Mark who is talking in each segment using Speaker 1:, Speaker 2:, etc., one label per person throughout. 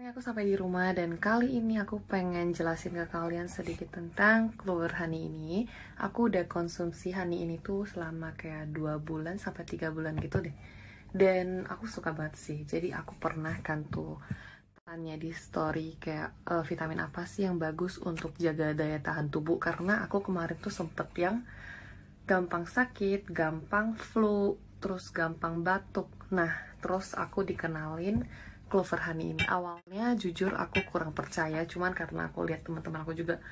Speaker 1: Akhirnya aku sampai di rumah dan kali ini aku pengen jelasin ke kalian sedikit tentang Clover honey ini. Aku udah konsumsi honey ini tuh selama kayak 2 bulan sampai 3 bulan gitu deh. Dan aku suka banget sih. Jadi aku pernah kan tuh tanya di story kayak e, vitamin apa sih yang bagus untuk jaga daya tahan tubuh karena aku kemarin tuh sempet yang gampang sakit, gampang flu, terus gampang batuk. Nah, terus aku dikenalin Clover Honey ini awalnya jujur aku kurang percaya cuman karena aku lihat teman-teman aku juga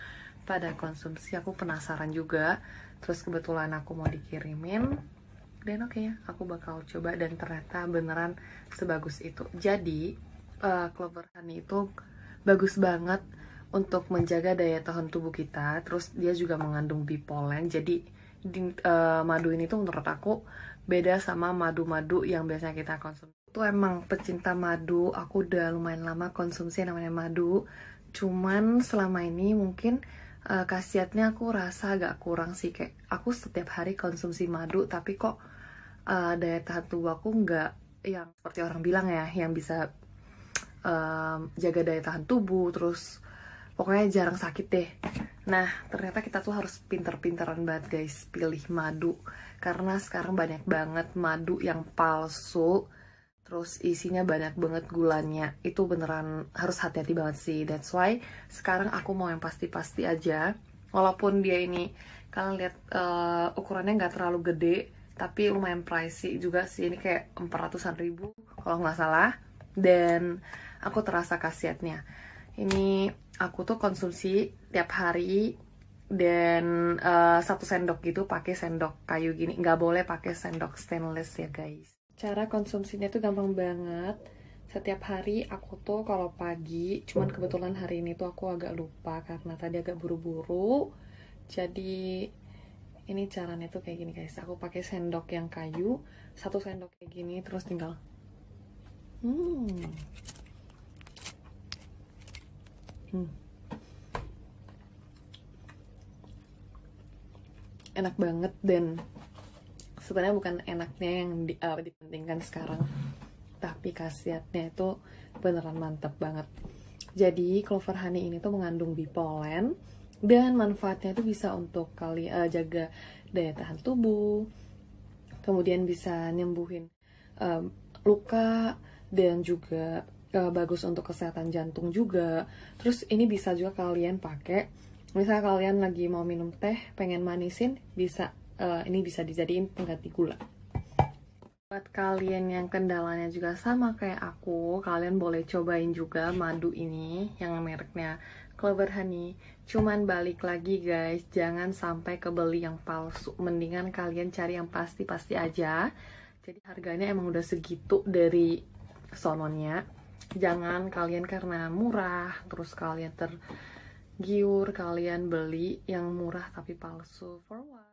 Speaker 1: pada konsumsi aku penasaran juga terus kebetulan aku mau dikirimin dan oke okay, ya, aku bakal coba dan ternyata beneran sebagus itu jadi uh, Clover Honey itu bagus banget untuk menjaga daya tahan tubuh kita terus dia juga mengandung bipolen jadi di, uh, madu ini tuh menurut aku beda sama madu-madu yang biasanya kita konsumsi Tuh emang pecinta madu, aku udah lumayan lama konsumsi namanya madu. Cuman selama ini mungkin uh, khasiatnya aku rasa agak kurang sih kayak aku setiap hari konsumsi madu tapi kok uh, daya tahan tubuh aku nggak yang seperti orang bilang ya yang bisa uh, jaga daya tahan tubuh terus pokoknya jarang sakit deh nah ternyata kita tuh harus pinter-pinteran banget guys pilih madu karena sekarang banyak banget madu yang palsu terus isinya banyak banget gulanya itu beneran harus hati-hati banget sih that's why sekarang aku mau yang pasti-pasti aja walaupun dia ini kalian lihat uh, ukurannya nggak terlalu gede tapi lumayan pricey juga sih ini kayak 400an ribu kalau nggak salah dan aku terasa khasiatnya ini aku tuh konsumsi tiap hari dan uh, satu sendok gitu pakai sendok kayu gini nggak boleh pakai sendok stainless ya guys cara konsumsinya itu gampang banget setiap hari aku tuh kalau pagi cuman kebetulan hari ini tuh aku agak lupa karena tadi agak buru-buru jadi ini caranya tuh kayak gini guys aku pakai sendok yang kayu satu sendok kayak gini terus tinggal hmm hmm enak banget dan sebenarnya bukan enaknya yang di, uh, dipentingkan sekarang tapi khasiatnya itu beneran mantep banget jadi clover honey ini tuh mengandung bipolen dan manfaatnya itu bisa untuk kali uh, jaga daya tahan tubuh kemudian bisa nyembuhin uh, luka dan juga uh, bagus untuk kesehatan jantung juga terus ini bisa juga kalian pakai misal kalian lagi mau minum teh pengen manisin bisa uh, ini bisa dijadiin pengganti gula buat kalian yang kendalanya juga sama kayak aku kalian boleh cobain juga madu ini yang mereknya Clover Honey cuman balik lagi guys jangan sampai kebeli yang palsu mendingan kalian cari yang pasti-pasti aja jadi harganya emang udah segitu dari sononya jangan kalian karena murah terus kalian tergiur kalian beli yang murah tapi palsu for what